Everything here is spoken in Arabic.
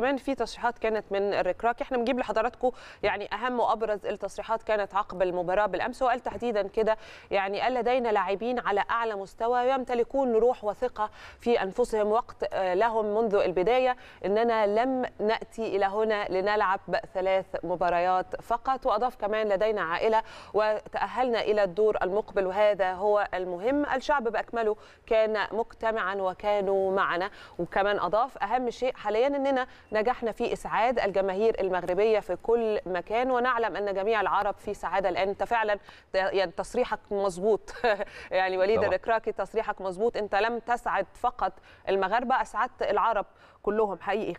كمان في تصريحات كانت من الركراك احنا بنجيب لحضراتكم يعني اهم وابرز التصريحات كانت عقب المباراه بالامس وقال تحديدا كده يعني قال لدينا لاعبين على اعلى مستوى يمتلكون روح وثقه في انفسهم وقت آه، لهم منذ البدايه اننا لم ناتي الى هنا لنلعب ثلاث مباريات فقط واضاف كمان لدينا عائله وتاهلنا الى الدور المقبل وهذا هو المهم الشعب باكمله كان مجتمعا وكانوا معنا وكمان اضاف اهم شيء حاليا اننا نجحنا في إسعاد الجماهير المغربية في كل مكان ونعلم أن جميع العرب في سعادة لأن أنت فعلا يعني تصريحك مظبوط يعني وليد الركراكي تصريحك مظبوط أنت لم تسعد فقط المغاربة أسعدت العرب كلهم حقيقي